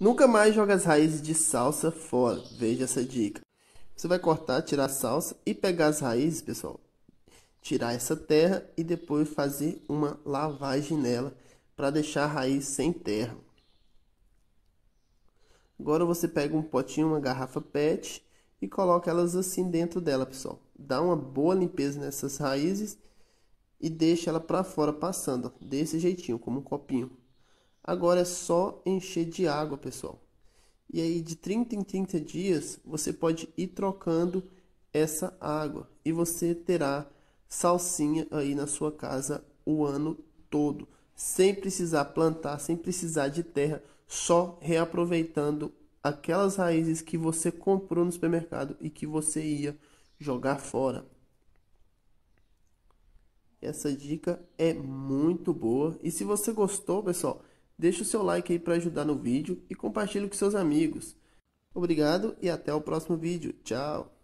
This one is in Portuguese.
Nunca mais joga as raízes de salsa fora. Veja essa dica. Você vai cortar, tirar a salsa e pegar as raízes, pessoal. Tirar essa terra e depois fazer uma lavagem nela para deixar a raiz sem terra. Agora você pega um potinho, uma garrafa PET e coloca elas assim dentro dela, pessoal. Dá uma boa limpeza nessas raízes e deixa ela para fora passando, ó, desse jeitinho, como um copinho. Agora é só encher de água, pessoal. E aí, de 30 em 30 dias, você pode ir trocando essa água e você terá salsinha aí na sua casa o ano todo, sem precisar plantar, sem precisar de terra, só reaproveitando aquelas raízes que você comprou no supermercado e que você ia jogar fora. Essa dica é muito boa. E se você gostou, pessoal, Deixe o seu like aí para ajudar no vídeo e compartilhe com seus amigos. Obrigado e até o próximo vídeo. Tchau!